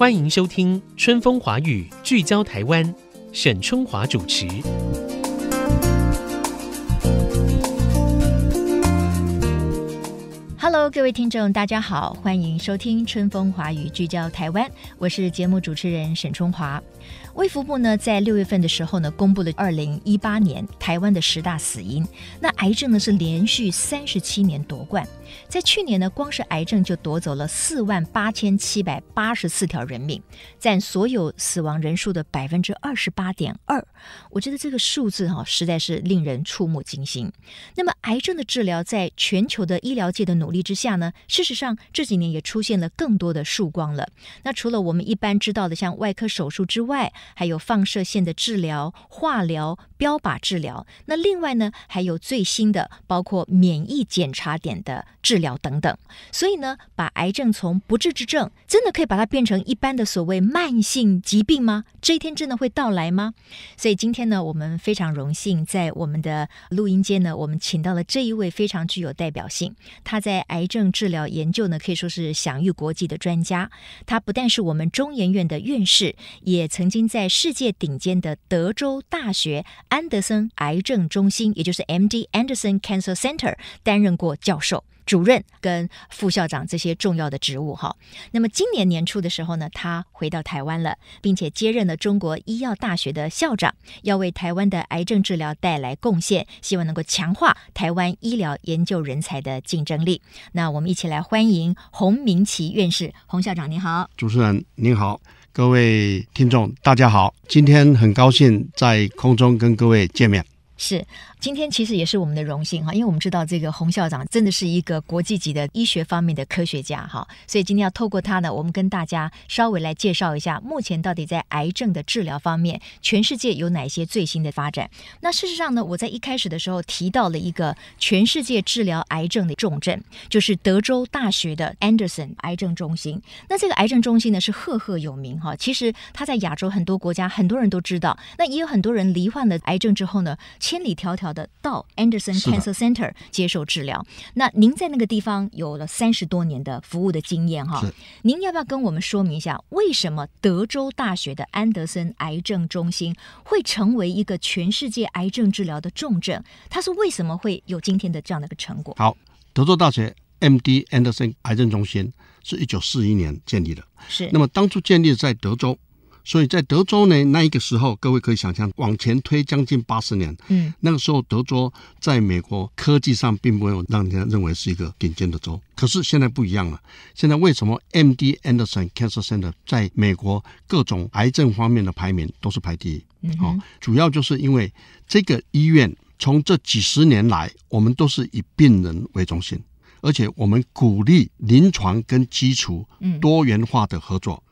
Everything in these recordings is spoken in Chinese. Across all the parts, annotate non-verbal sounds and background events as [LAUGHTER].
欢迎收听《春风华语》，聚焦台湾，沈春华主持。Hello，各位听众，大家好，欢迎收听《春风华语》，聚焦台湾。我是节目主持人沈春华。卫福部呢，在六月份的时候呢，公布了二零一八年台湾的十大死因。那癌症呢，是连续三十七年夺冠。在去年呢，光是癌症就夺走了四万八千七百八十四条人命，占所有死亡人数的百分之二十八点二。我觉得这个数字啊，实在是令人触目惊心。那么，癌症的治疗，在全球的医疗界的努力。之下呢，事实上这几年也出现了更多的曙光了。那除了我们一般知道的像外科手术之外，还有放射线的治疗、化疗、标靶治疗。那另外呢，还有最新的包括免疫检查点的治疗等等。所以呢，把癌症从不治之症，真的可以把它变成一般的所谓慢性疾病吗？这一天真的会到来吗？所以今天呢，我们非常荣幸在我们的录音间呢，我们请到了这一位非常具有代表性，他在。癌症治疗研究呢，可以说是享誉国际的专家。他不但是我们中研院的院士，也曾经在世界顶尖的德州大学安德森癌症中心，也就是 M D Anderson Cancer Center，担任过教授。主任跟副校长这些重要的职务哈，那么今年年初的时候呢，他回到台湾了，并且接任了中国医药大学的校长，要为台湾的癌症治疗带来贡献，希望能够强化台湾医疗研究人才的竞争力。那我们一起来欢迎洪明奇院士洪校长，您好，主持人您好，各位听众大家好，今天很高兴在空中跟各位见面，是。今天其实也是我们的荣幸哈，因为我们知道这个洪校长真的是一个国际级的医学方面的科学家哈，所以今天要透过他呢，我们跟大家稍微来介绍一下目前到底在癌症的治疗方面，全世界有哪些最新的发展。那事实上呢，我在一开始的时候提到了一个全世界治疗癌症的重症，就是德州大学的 Anderson 癌症中心。那这个癌症中心呢是赫赫有名哈，其实他在亚洲很多国家很多人都知道，那也有很多人罹患了癌症之后呢，千里迢迢。的到 Anderson Cancer Center 接受治疗。那您在那个地方有了三十多年的服务的经验哈，您要不要跟我们说明一下，为什么德州大学的安德森癌症中心会成为一个全世界癌症治疗的重镇？它是为什么会有今天的这样的一个成果？好，德州大学 MD Anderson 癌症中心是一九四一年建立的，是那么当初建立在德州。所以在德州呢，那一个时候，各位可以想象往前推将近八十年，嗯，那个时候德州在美国科技上并没有让人家认为是一个顶尖的州。可是现在不一样了。现在为什么 MD Anderson Cancer Center 在美国各种癌症方面的排名都是排第一？嗯，哦，主要就是因为这个医院从这几十年来，我们都是以病人为中心，而且我们鼓励临床跟基础嗯多元化的合作。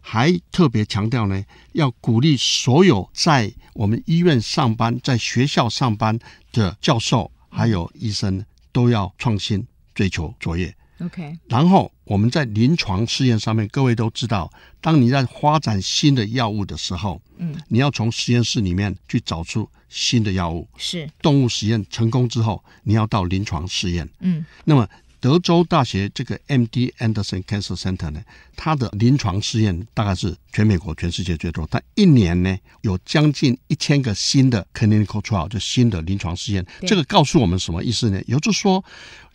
还特别强调呢，要鼓励所有在我们医院上班、在学校上班的教授还有医生都要创新、追求卓越。OK。然后我们在临床试验上面，各位都知道，当你在发展新的药物的时候，嗯，你要从实验室里面去找出新的药物，是动物实验成功之后，你要到临床试验，嗯，那么。德州大学这个 M D Anderson Cancer Center 呢，它的临床试验大概是全美国、全世界最多。但一年呢，有将近一千个新的 clinical trial，就新的临床试验。这个告诉我们什么意思呢？也就是说，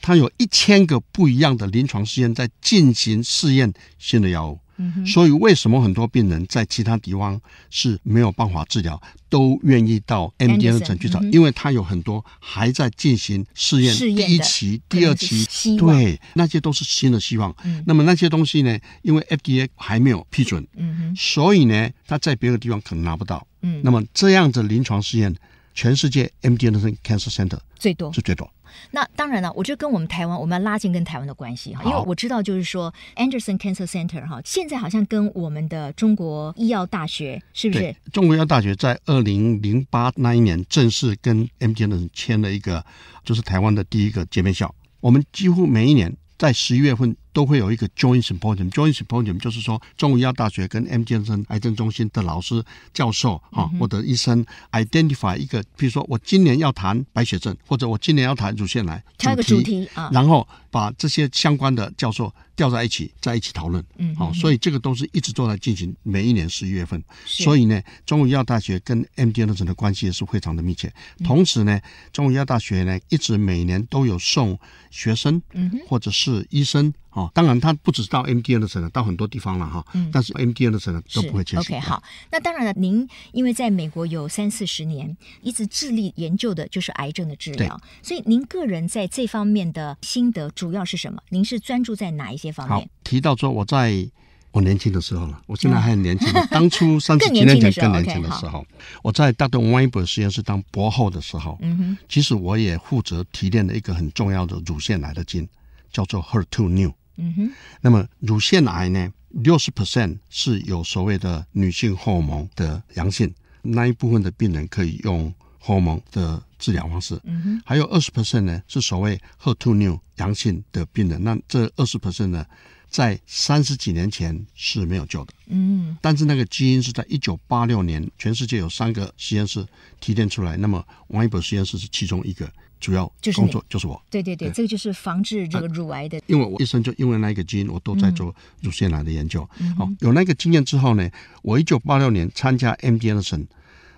它有一千个不一样的临床试验在进行试验新的药物。所以为什么很多病人在其他地方是没有办法治疗，都愿意到 M D N 城去找？因为他有很多还在进行试验，第一期、第二期，对，那些都是新的希望。那么那些东西呢？因为 F D A 还没有批准，嗯哼，所以呢，他在别的地方可能拿不到。嗯，那么这样的临床试验。全世界 Anderson Cancer Center 最多是最多，那当然了，我觉得跟我们台湾，我们要拉近跟台湾的关系哈，因为我知道就是说 Anderson Cancer Center 哈，现在好像跟我们的中国医药大学是不是？中国医药大学在二零零八那一年正式跟 Anderson 签了一个，就是台湾的第一个见面校。我们几乎每一年在十一月份。都会有一个 joint symposium，joint symposium 就是说，中医药大学跟 M 健身癌症中心的老师、教授啊，或者医生，identify 一个，比如说我今年要谈白血症，或者我今年要谈乳腺癌，挑一个主题啊，然后。把这些相关的教授调在一起，在一起讨论。嗯，好，所以这个都是一直都在进行。每一年十一月份，所以呢，中医药大学跟 MD Anderson 的关系也是非常的密切。同时呢，中医药大学呢，一直每年都有送学生，嗯，或者是医生，哦，当然他不只是到 MD n 的 e r 了，到很多地方了，哈。嗯，但是 MD n 的 e r 都不会缺席。OK，好。那当然了，您因为在美国有三四十年，一直致力研究的就是癌症的治疗，所以您个人在这方面的心得。主要是什么？您是专注在哪一些方面？好，提到说我在我年轻的时候了，我现在还很年轻。当初 [LAUGHS] 三十几年前更年轻的时候，我在大东 w e i b e 实验室当博后的时候，嗯哼，其实我也负责提炼了一个很重要的乳腺癌的基因，叫做 HER2 new。嗯哼，那么乳腺癌呢，六十 percent 是有所谓的女性荷尔蒙的阳性，那一部分的病人可以用。荷蒙的治疗方式，嗯哼，还有二十 percent 呢是所谓 HER2 new 阳性的病人。那这二十 percent 呢，在三十几年前是没有救的，嗯，但是那个基因是在一九八六年，全世界有三个实验室提炼出来。那么王一博实验室是其中一个，主要就是工作就是我，对对对，这个就是防治这个乳癌的。因为我一生就因为那个基因，我都在做乳腺癌的研究。好，有那个经验之后呢，我一九八六年参加 M D N 的审。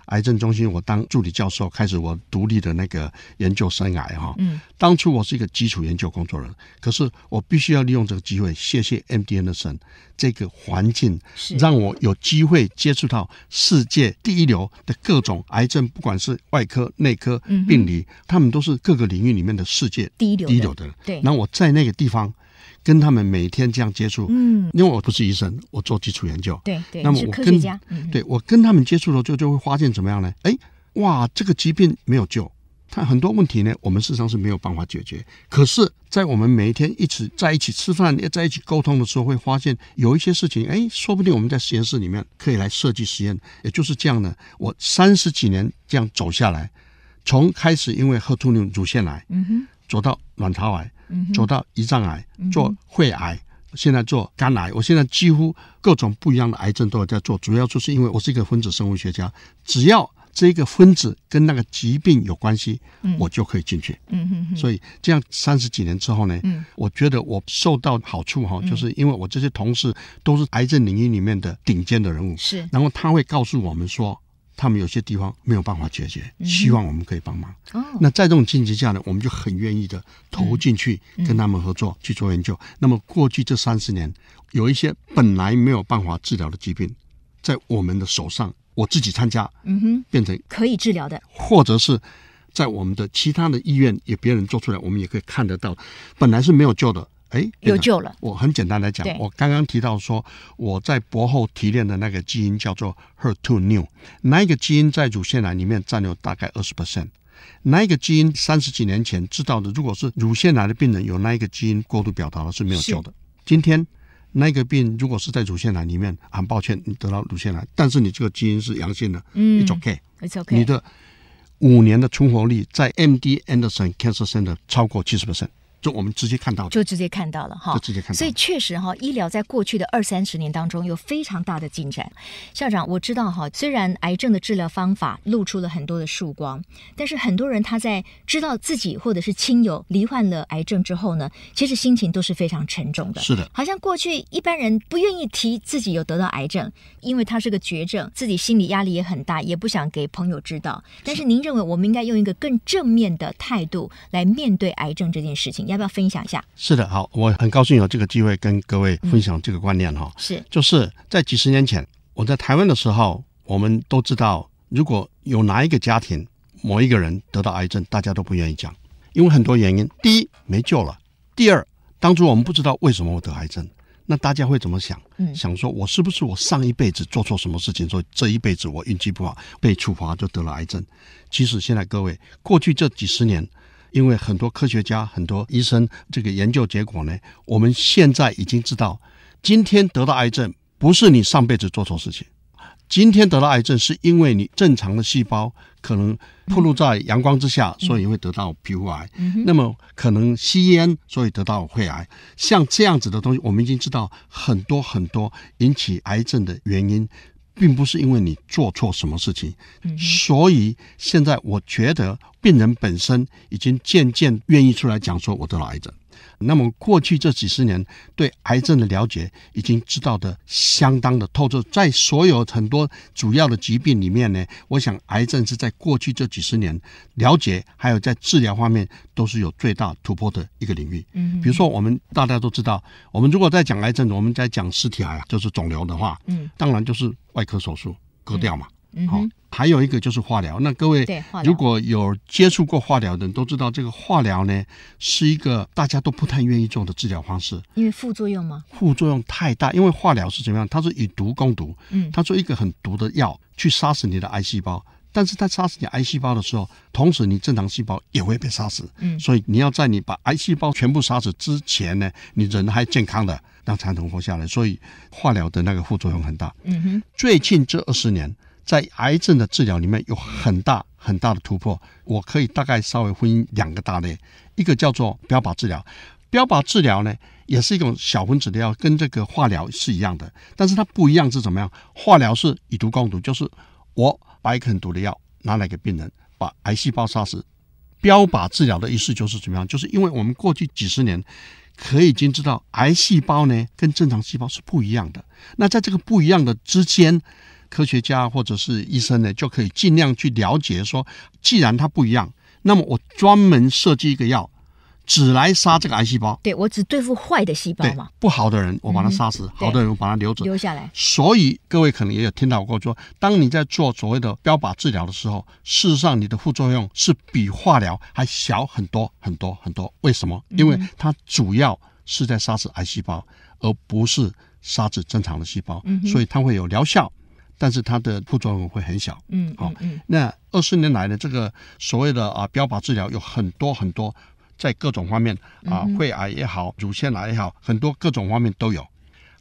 癌症中心，我当助理教授开始，我独立的那个研究生癌哈。嗯，当初我是一个基础研究工作人，可是我必须要利用这个机会。谢谢 MDN 的神，这个环境让我有机会接触到世界第一流的各种癌症，不管是外科、内科、病理，他们都是各个领域里面的世界第一流的。对，那我在那个地方。跟他们每天这样接触，嗯，因为我不是医生，我做基础研究，对对，那么我跟，对我跟他们接触了就就会发现怎么样呢？哎，哇，这个疾病没有救，它很多问题呢，我们事实上是没有办法解决。可是，在我们每一天一起在一起吃饭，也在一起沟通的时候，会发现有一些事情，哎，说不定我们在实验室里面可以来设计实验。也就是这样呢，我三十几年这样走下来，从开始因为喝突牛乳腺癌，嗯哼，走到卵巢癌。走到胰脏癌，做肺癌，现在做肝癌。我现在几乎各种不一样的癌症都有在做，主要就是因为我是一个分子生物学家，只要这个分子跟那个疾病有关系，我就可以进去。嗯哼所以这样三十几年之后呢，嗯，我觉得我受到好处哈，就是因为我这些同事都是癌症领域里面的顶尖的人物，是。然后他会告诉我们说。他们有些地方没有办法解决，希望我们可以帮忙。那在这种情形下呢，我们就很愿意的投进去，跟他们合作去做研究。那么过去这三十年，有一些本来没有办法治疗的疾病，在我们的手上，我自己参加，嗯哼，变成可以治疗的，或者是在我们的其他的医院也别人做出来，我们也可以看得到，本来是没有救的。哎，有救了！我很简单来讲，我刚刚提到说，我在博后提炼的那个基因叫做 HER2 new，那一个基因在乳腺癌里面占有大概二十 percent，那一个基因三十几年前知道的，如果是乳腺癌的病人有那一个基因过度表达了是没有救的。今天那一个病如果是在乳腺癌里面，很抱歉你得到乳腺癌，但是你这个基因是阳性的，嗯，OK，没错，OK，你的五年的存活率在 MD Anderson Cancer Center 超过七十 percent。我们直接看到了，就直接看到了哈，就直接看到了。所以确实哈，医疗在过去的二三十年当中有非常大的进展。校长，我知道哈，虽然癌症的治疗方法露出了很多的曙光，但是很多人他在知道自己或者是亲友罹患了癌症之后呢，其实心情都是非常沉重的。是的，好像过去一般人不愿意提自己有得到癌症，因为他是个绝症，自己心理压力也很大，也不想给朋友知道。但是您认为我们应该用一个更正面的态度来面对癌症这件事情？要要不要分享一下？是的，好，我很高兴有这个机会跟各位分享这个观念哈。是，就是在几十年前，我在台湾的时候，我们都知道，如果有哪一个家庭某一个人得到癌症，大家都不愿意讲，因为很多原因。第一，没救了；第二，当初我们不知道为什么我得癌症，那大家会怎么想？想说我是不是我上一辈子做错什么事情，所以这一辈子我运气不好被处罚就得了癌症？其实现在各位，过去这几十年。因为很多科学家、很多医生，这个研究结果呢，我们现在已经知道，今天得到癌症不是你上辈子做错事情，今天得到癌症是因为你正常的细胞可能暴露在阳光之下，所以会得到皮肤癌。那么可能吸烟，所以得到肺癌。像这样子的东西，我们已经知道很多很多引起癌症的原因。并不是因为你做错什么事情，所以现在我觉得病人本身已经渐渐愿意出来讲说我得了癌症。那么过去这几十年对癌症的了解已经知道的相当的透彻，在所有很多主要的疾病里面呢，我想癌症是在过去这几十年了解还有在治疗方面都是有最大突破的一个领域。嗯，比如说我们大家都知道，我们如果在讲癌症，我们在讲实体癌就是肿瘤的话，嗯，当然就是。外科手术割掉嘛，好，还有一个就是化疗。那各位，如果有接触过化疗的，都知道这个化疗呢是一个大家都不太愿意做的治疗方式，因为副作用吗？副作用太大，因为化疗是怎么样？它是以毒攻毒，嗯，它做一个很毒的药去杀死你的癌细胞，但是它杀死你癌细胞的时候，同时你正常细胞也会被杀死，嗯，所以你要在你把癌细胞全部杀死之前呢，你人还健康的。让传统活下来，所以化疗的那个副作用很大。嗯哼，最近这二十年，在癌症的治疗里面有很大很大的突破。我可以大概稍微分两个大类，一个叫做标靶治疗。标靶治疗呢，也是一种小分子的药，跟这个化疗是一样的，但是它不一样是怎么样？化疗是以毒攻毒，就是我把个很毒的药拿来给病人把癌细胞杀死。标靶治疗的意思就是怎么样？就是因为我们过去几十年。可已经知道，癌细胞呢跟正常细胞是不一样的。那在这个不一样的之间，科学家或者是医生呢，就可以尽量去了解说，既然它不一样，那么我专门设计一个药。只来杀这个癌细胞，对我只对付坏的细胞嘛，不好的人我把他杀死，好的人我把他留着，留下来。所以各位可能也有听到过，说当你在做所谓的标靶治疗的时候，事实上你的副作用是比化疗还小很多很多很多。为什么？因为它主要是在杀死癌细胞，而不是杀死正常的细胞，所以它会有疗效，但是它的副作用会很小。嗯，好，那二十年来的这个所谓的啊标靶治疗有很多很多。在各种方面啊，胃癌也好，乳腺癌也好，很多各种方面都有。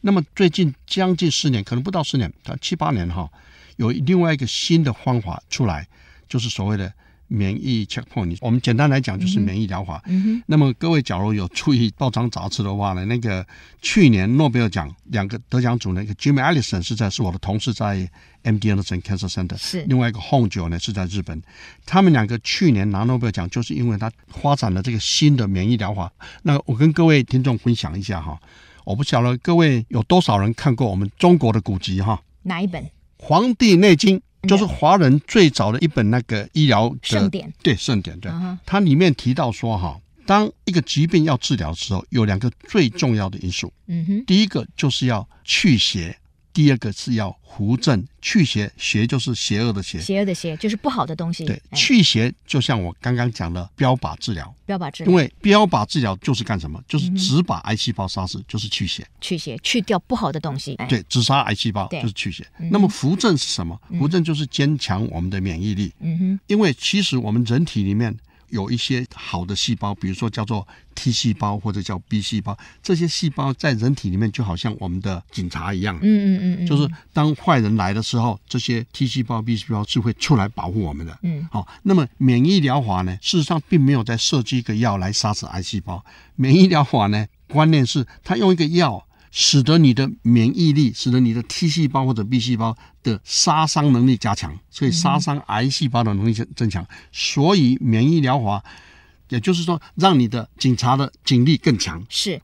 那么最近将近四年，可能不到四年，七八年哈，有另外一个新的方法出来，就是所谓的。免疫 checkpoint，我们简单来讲就是免疫疗法。嗯哼。那么各位，假如有注意报章杂志的话呢，那个去年诺贝尔奖两个得奖主那一个 Jim Allison 是在是我的同事，在 MD Anderson Cancer Center，是另外一个 Hongo 呢是在日本，他们两个去年拿诺贝尔奖，就是因为他发展了这个新的免疫疗法。那我跟各位听众分享一下哈，我不晓得各位有多少人看过我们中国的古籍哈？哪一本？《黄帝内经》。就是华人最早的一本那个医疗圣典，对圣典，对它里面提到说哈，当一个疾病要治疗的时候，有两个最重要的因素，嗯哼，第一个就是要去邪。第二个是要扶正祛邪，邪就是邪恶的邪，邪恶的邪就是不好的东西。对，祛邪就像我刚刚讲的标靶治疗，标靶治疗，因为标靶治疗就是干什么？就是只把癌细胞杀死，就是去邪。去邪，去掉不好的东西。对，只杀癌细胞就是去邪。那么扶正是什么？扶正就是增强我们的免疫力。嗯哼，因为其实我们人体里面。有一些好的细胞，比如说叫做 T 细胞或者叫 B 细胞，这些细胞在人体里面就好像我们的警察一样，嗯嗯嗯，就是当坏人来的时候，这些 T 细胞、B 细胞是会出来保护我们的。嗯，好，那么免疫疗法呢，事实上并没有在设计一个药来杀死癌细胞。免疫疗法呢，观念是它用一个药。使得你的免疫力，使得你的 T 细胞或者 B 细胞的杀伤能力加强，所以杀伤癌细胞的能力增增强。所以免疫疗法，也就是说，让你的警察的警力更强。是，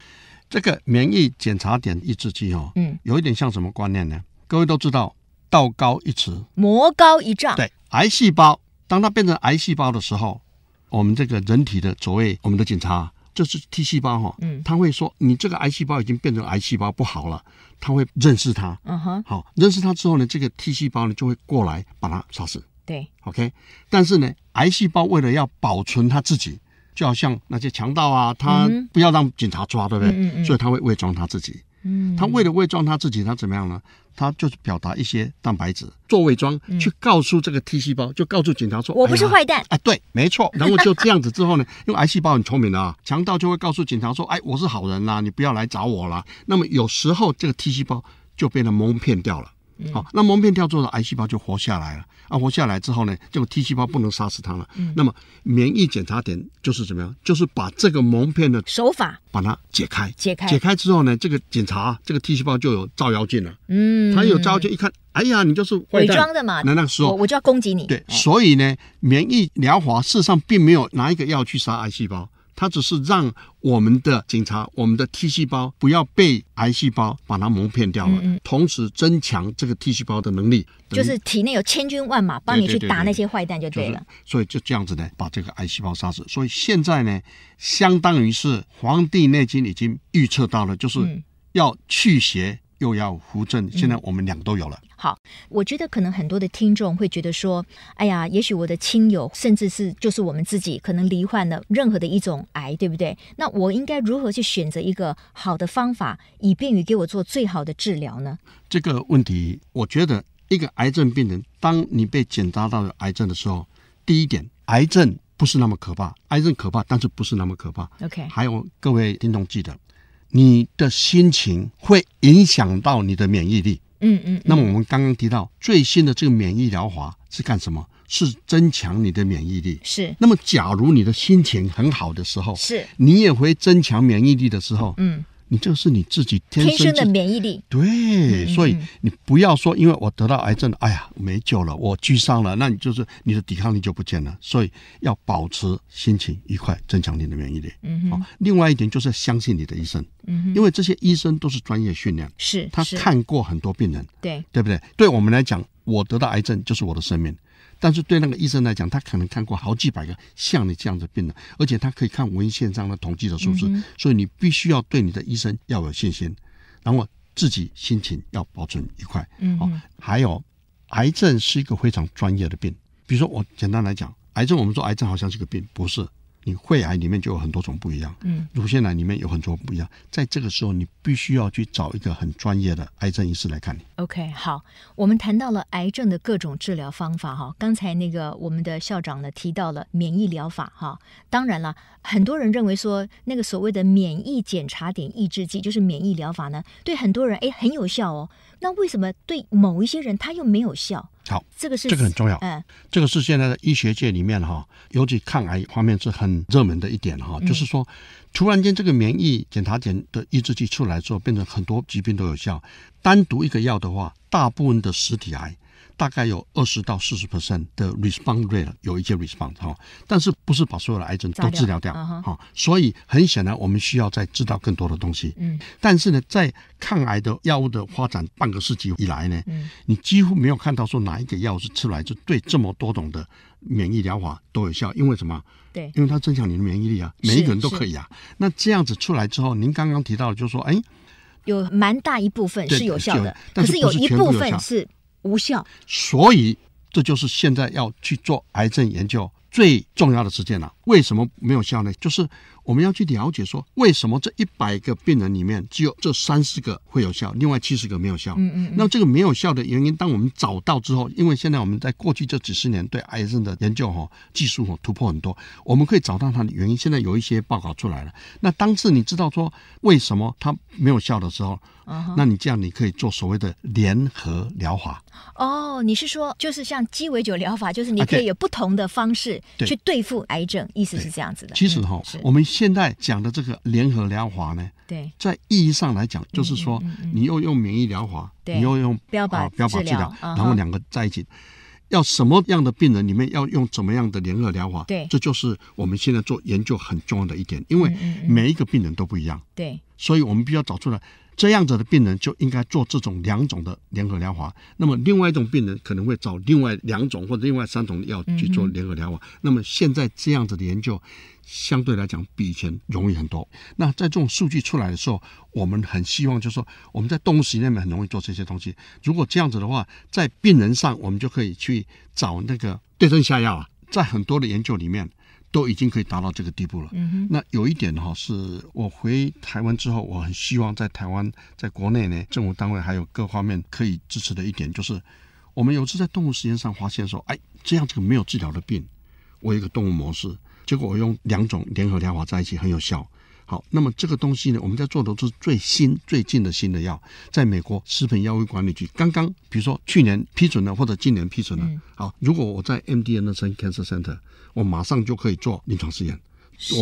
这个免疫检查点抑制剂哦，嗯，有一点像什么观念呢？各位都知道，道高一尺，魔高一丈。对，癌细胞当它变成癌细胞的时候，我们这个人体的所谓我们的警察。就是 T 细胞哈，嗯，他会说你这个癌细胞已经变成癌细胞不好了，他会认识它，嗯哼，好，认识它之后呢，这个 T 细胞呢就会过来把它杀死，对，OK，但是呢，癌细胞为了要保存它自己。就好像那些强盗啊，他不要让警察抓，对不对？所以他会伪装他自己。嗯，他为了伪装他自己，他怎么样呢？他就是表达一些蛋白质做伪装，去告诉这个 T 细胞，就告诉警察说：“我不是坏蛋。”哎，对，没错。[LAUGHS] 然后就这样子之后呢，因为癌细胞很聪明的啊，强盗就会告诉警察说：“哎，我是好人啦，你不要来找我了。”那么有时候这个 T 细胞就变得蒙骗掉了。好，那蒙片跳做的癌细胞就活下来了啊！活下来之后呢，这个 T 细胞不能杀死它了。那么免疫检查点就是怎么样？就是把这个蒙片的手法把它解开，解开解开之后呢，这个检查这个 T 细胞就有照妖镜了。嗯，它有照妖镜一看，哎呀，你就是伪装的嘛。那那个时候我我就要攻击你。对，所以呢，免疫疗法事实上并没有拿一个药去杀癌细胞。它只是让我们的警察，我们的 T 细胞不要被癌细胞把它蒙骗掉了，同时增强这个 T 细胞的能力，就是体内有千军万马帮你去打那些坏蛋就对了。所以就这样子呢，把这个癌细胞杀死。所以现在呢，相当于是《黄帝内经》已经预测到了，就是要去邪。又要扶正，现在我们个都有了。好，我觉得可能很多的听众会觉得说，哎呀，也许我的亲友，甚至是就是我们自己，可能罹患了任何的一种癌，对不对？那我应该如何去选择一个好的方法，以便于给我做最好的治疗呢？这个问题，我觉得一个癌症病人，当你被检查到了癌症的时候，第一点，癌症不是那么可怕，癌症可怕，但是不是那么可怕。OK，还有各位听众记得。你的心情会影响到你的免疫力。嗯嗯。那么我们刚刚提到最新的这个免疫疗法是干什么？是增强你的免疫力。是。那么，假如你的心情很好的时候，是，你也会增强免疫力的时候。嗯。你这是你自己天生的免疫力，对，所以你不要说因为我得到癌症，哎呀没救了，我沮丧了，那你就是你的抵抗力就不见了，所以要保持心情愉快，增强你的免疫力。嗯哼，另外一点就是相信你的医生，嗯哼，因为这些医生都是专业训练，是他看过很多病人，对对不对？对我们来讲，我得到癌症就是我的生命。但是对那个医生来讲，他可能看过好几百个像你这样的病人，而且他可以看文献上的统计的数字，所以你必须要对你的医生要有信心，然后自己心情要保存愉快。嗯，好，还有，癌症是一个非常专业的病。比如说，我简单来讲，癌症我们说癌症好像是个病，不是。你肺癌里面就有很多种不一样，嗯，乳腺癌里面有很多不一样。在这个时候，你必须要去找一个很专业的癌症医师来看你。OK，好，我们谈到了癌症的各种治疗方法哈。刚才那个我们的校长呢提到了免疫疗法哈。当然了，很多人认为说那个所谓的免疫检查点抑制剂就是免疫疗法呢，对很多人哎很有效哦。那为什么对某一些人他又没有效？好，这个是这个很重要。嗯，这个是现在的医学界里面哈，尤其抗癌方面是很热门的一点哈。就是说，突然间这个免疫检查点的抑制剂出来之后，变成很多疾病都有效。单独一个药的话，大部分的实体癌。大概有二十到四十 percent 的 response rate，有一些 response 哈，但是不是把所有的癌症都治疗掉哈，所以很显然我们需要再知道更多的东西。嗯，但是呢，在抗癌的药物的发展半个世纪以来呢，嗯，你几乎没有看到说哪一个药是吃来就对这么多种的免疫疗法都有效，因为什么？对，因为它增强你的免疫力啊，每一个人都可以啊。那这样子出来之后，您刚刚提到的就是说，哎，有蛮大一部分是有效的，可是有一部分是。无效，所以这就是现在要去做癌症研究最重要的时间了。为什么没有效呢？就是我们要去了解说，为什么这一百个病人里面只有这三十个会有效，另外七十个没有效。嗯嗯。那这个没有效的原因，当我们找到之后，因为现在我们在过去这几十年对癌症的研究哈，技术哈突破很多，我们可以找到它的原因。现在有一些报告出来了。那当次你知道说为什么它没有效的时候，那你这样你可以做所谓的联合疗法。哦，你是说就是像鸡尾酒疗法，就是你可以有不同的方式去对付癌症。意思是这样子的。其实哈，我们现在讲的这个联合疗法呢，对，在意义上来讲，就是说你又用免疫疗法，你又用标靶标靶治疗，然后两个在一起，要什么样的病人里面要用怎么样的联合疗法？对，这就是我们现在做研究很重要的一点，因为每一个病人都不一样，对，所以我们必须要找出来。这样子的病人就应该做这种两种的联合疗法。那么另外一种病人可能会找另外两种或者另外三种药去做联合疗法。那么现在这样子的研究，相对来讲比以前容易很多。那在这种数据出来的时候，我们很希望就是说我们在动物实验里面很容易做这些东西。如果这样子的话，在病人上我们就可以去找那个对症下药啊。在很多的研究里面。都已经可以达到这个地步了。那有一点哈，是我回台湾之后，我很希望在台湾、在国内呢，政府单位还有各方面可以支持的一点，就是我们有次在动物实验上发现说，哎，这样这个没有治疗的病，我有一个动物模式，结果我用两种联合疗法在一起，很有效。好，那么这个东西呢，我们在做都是最新、最近的新的药，在美国食品药物管理局刚刚，比如说去年批准的或者今年批准的。好，如果我在 M D Anderson Cancer Center，我马上就可以做临床试验。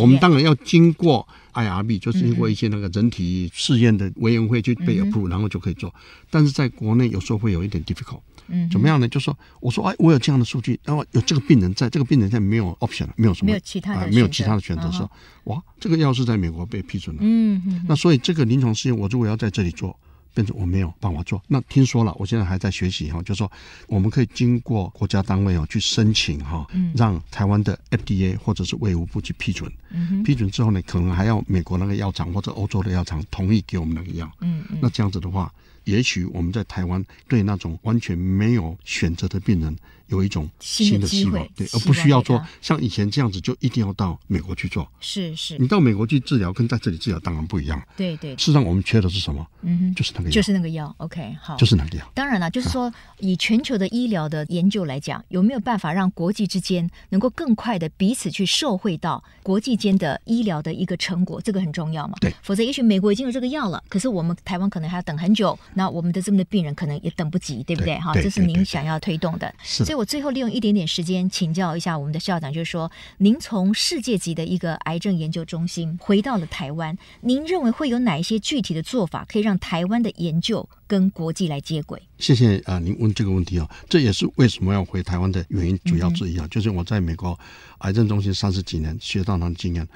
我们当然要经过 I R B，就是经过一些那个人体试验的委员会去被 approve，然后就可以做。但是在国内有时候会有一点 difficult。嗯，怎么样呢？就说我说哎，我有这样的数据，然后有这个病人在这个病人在没有 option 没有什么没有其他的，没有其他的选择。说哇，这个药是在美国被批准了，嗯嗯。那所以这个临床试验，我如果要在这里做，变成我没有办法做。那听说了，我现在还在学习哈，就说我们可以经过国家单位哦去申请哈，让台湾的 FDA 或者是卫福部去批准。嗯。批准之后呢，可能还要美国那个药厂或者欧洲的药厂同意给我们那个药。嗯嗯。那这样子的话。也许我们在台湾对那种完全没有选择的病人有一种新的希望，对，而不需要说像以前这样子，就一定要到美国去做。是是，你到美国去治疗跟在这里治疗当然不一样。对对，事实上我们缺的是什么？嗯哼，就是那个，药，就是那个药。OK，好，就是那个药。当然了，就是说以全球的医疗的研究来讲，有没有办法让国际之间能够更快的彼此去受惠到国际间的医疗的一个成果？这个很重要嘛？对，否则也许美国已经有这个药了，可是我们台湾可能还要等很久。那我们的这么多病人可能也等不及，对不对？哈，这是您想要推动的。所以，我最后利用一点点时间请教一下我们的校长，就是说，您从世界级的一个癌症研究中心回到了台湾，您认为会有哪一些具体的做法可以让台湾的研究跟国际来接轨？谢谢啊，您问这个问题啊，这也是为什么要回台湾的原因，主要之一啊，就是我在美国癌症中心三十几年学到的经验，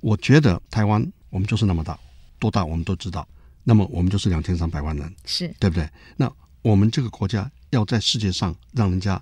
我觉得台湾我们就是那么大，多大我们都知道。那么我们就是两千三百万人，是对不对？那我们这个国家要在世界上让人家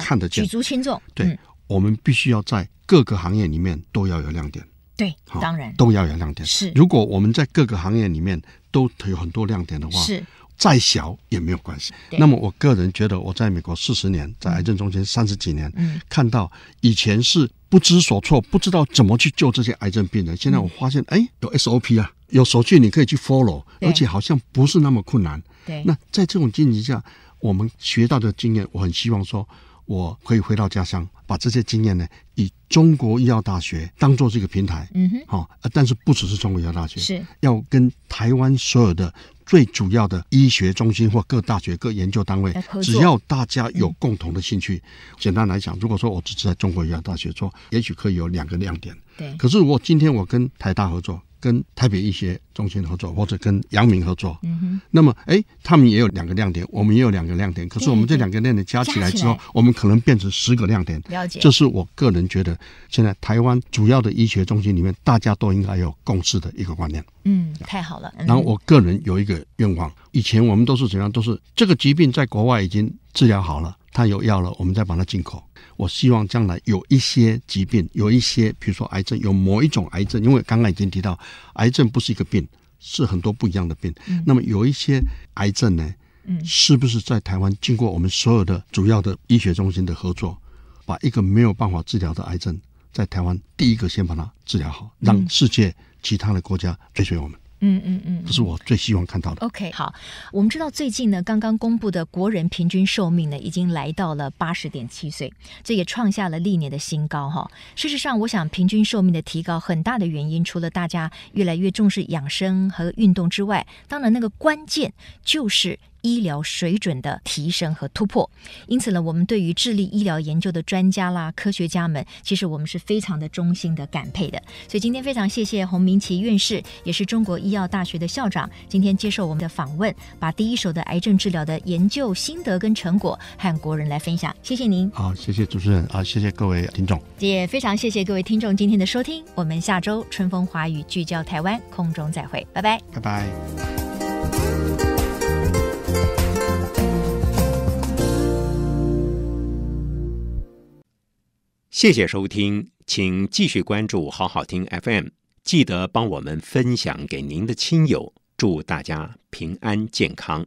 看得见，举足轻重。对，我们必须要在各个行业里面都要有亮点。对，当然都要有亮点。是，如果我们在各个行业里面都有很多亮点的话，是。再小也没有关系。那么，我个人觉得，我在美国四十年，在癌症中间三十几年，嗯，看到以前是不知所措，不知道怎么去救这些癌症病人。现在我发现，哎，有 SOP 啊，有手续你可以去 follow，而且好像不是那么困难。对。那在这种经形下，我们学到的经验，我很希望说，我可以回到家乡，把这些经验呢，以中国医药大学当做这个平台，嗯哼，好，但是不只是中国医药大学，是要跟台湾所有的。最主要的医学中心或各大学各研究单位，只要大家有共同的兴趣，简单来讲，如果说我只是在中国医药大学做，也许可以有两个亮点。对，可是如果今天我跟台大合作。跟台北医学中心合作，或者跟阳明合作，嗯哼，那么哎，他们也有两个亮点，我们也有两个亮点，可是我们这两个亮点加起来之后，我们可能变成十个亮点。了解，这是我个人觉得现在台湾主要的医学中心里面，大家都应该有共识的一个观念。嗯，太好了。然后我个人有一个愿望，以前我们都是怎样，都是这个疾病在国外已经治疗好了。他有药了，我们再把它进口。我希望将来有一些疾病，有一些，比如说癌症，有某一种癌症，因为刚刚已经提到，癌症不是一个病，是很多不一样的病。那么有一些癌症呢，嗯，是不是在台湾经过我们所有的主要的医学中心的合作，把一个没有办法治疗的癌症，在台湾第一个先把它治疗好，让世界其他的国家追随我们。嗯嗯嗯，这是我最希望看到的。OK，好，我们知道最近呢，刚刚公布的国人平均寿命呢，已经来到了八十点七岁，这也创下了历年的新高哈。事实上，我想平均寿命的提高，很大的原因除了大家越来越重视养生和运动之外，当然那个关键就是。医疗水准的提升和突破，因此呢，我们对于智力医疗研究的专家啦、科学家们，其实我们是非常的衷心的感佩的。所以今天非常谢谢洪明奇院士，也是中国医药大学的校长，今天接受我们的访问，把第一手的癌症治疗的研究心得跟成果和国人来分享。谢谢您。好，谢谢主持人啊，谢谢各位听众，也非常谢谢各位听众今天的收听。我们下周春风华语聚焦台湾，空中再会，拜拜，拜拜。谢谢收听，请继续关注好好听 FM，记得帮我们分享给您的亲友，祝大家平安健康。